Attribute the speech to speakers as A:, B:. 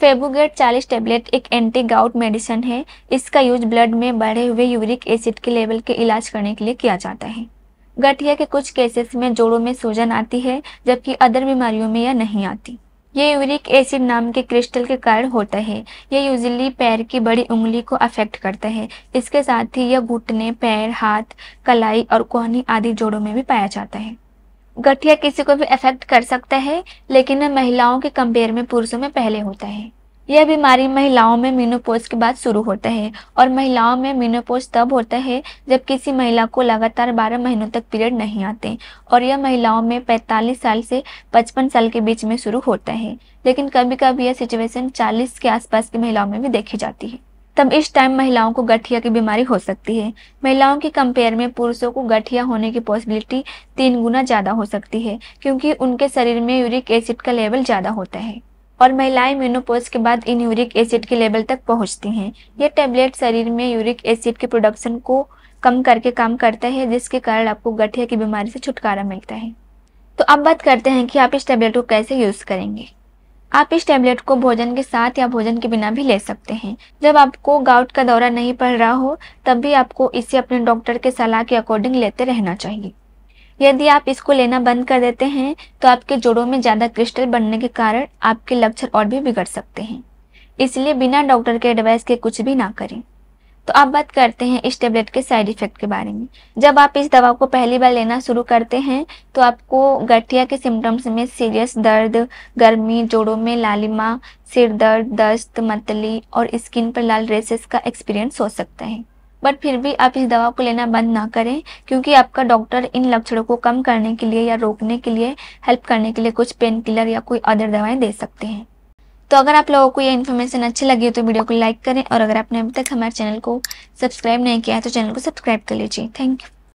A: फेबुगेट 40 tablet एक anti gout medicine है इसका यूज ब्लड में बढ़े हुए यूरिक एसिड के लेवल के इलाज करने के लिए किया जाता है गठिया के कुछ केसेस में जोड़ों में सूजन आती है जबकि अदर बीमारियों में यह नहीं आती ये यूरिक एसिड नाम के क्रिस्टल के कारण होता है यह यूजली पैर की बड़ी उंगली को अफेक्ट करता है इसके साथ ही यह घुटने पैर हाथ कलाई और कोहनी आदि जोड़ों में भी पाया जाता है गठिया किसी को भी अफेक्ट कर सकता है लेकिन महिलाओं के कंपेयर में पुरुषों में पहले होता है यह बीमारी महिलाओं में मीनोपोज के बाद शुरू होता है और महिलाओं में मीनोपोज तब होता है जब किसी महिला को लगातार बारह महीनों तक पीरियड नहीं आते और यह महिलाओं में पैंतालीस साल से पचपन साल के बीच में शुरू होता है लेकिन कभी कभी यह सिचुएशन चालीस के आसपास की महिलाओं में भी देखी जाती है तब इस टाइम महिलाओं को गठिया की बीमारी हो सकती है महिलाओं के कंपेयर में पुरुषों को गठिया होने की पॉसिबिलिटी तीन गुना ज़्यादा हो सकती है क्योंकि उनके शरीर में यूरिक एसिड का लेवल ज़्यादा होता है और महिलाएं मेनोपोज के बाद इन यूरिक एसिड के लेवल तक पहुंचती हैं यह टेबलेट शरीर में यूरिक एसिड के प्रोडक्शन को कम करके काम करता है जिसके कारण आपको गठिया की बीमारी से छुटकारा मिलता है तो अब बात करते हैं कि आप इस टेबलेट को कैसे यूज़ करेंगे आप इस टैबलेट को भोजन के साथ या भोजन के बिना भी ले सकते हैं जब आपको गाउट का दौरा नहीं पड़ रहा हो तब भी आपको इसे अपने डॉक्टर के सलाह के अकॉर्डिंग लेते रहना चाहिए यदि आप इसको लेना बंद कर देते हैं तो आपके जोड़ों में ज़्यादा क्रिस्टल बनने के कारण आपके लक्षण और भी बिगड़ सकते हैं इसलिए बिना डॉक्टर के एडवाइस के कुछ भी ना करें तो अब बात करते हैं इस टेबलेट के साइड इफेक्ट के बारे में जब आप इस दवा को पहली बार लेना शुरू करते हैं तो आपको गठिया के सिम्टम्स में सीरियस दर्द गर्मी जोड़ों में लालिमा सिर दर्द दस्त मतली और स्किन पर लाल रेसेस का एक्सपीरियंस हो सकता है बट फिर भी आप इस दवा को लेना बंद ना करें क्योंकि आपका डॉक्टर इन लक्षणों को कम करने के लिए या रोकने के लिए हेल्प करने के लिए कुछ पेन किलर या कोई अदर दवाएं दे सकते हैं तो अगर आप लोगों को ये इन्फॉर्मेशन अच्छी लगी हो तो वीडियो को लाइक करें और अगर आपने अभी तक हमारे चैनल को सब्सक्राइब नहीं किया है तो चैनल को सब्सक्राइब कर लीजिए थैंक यू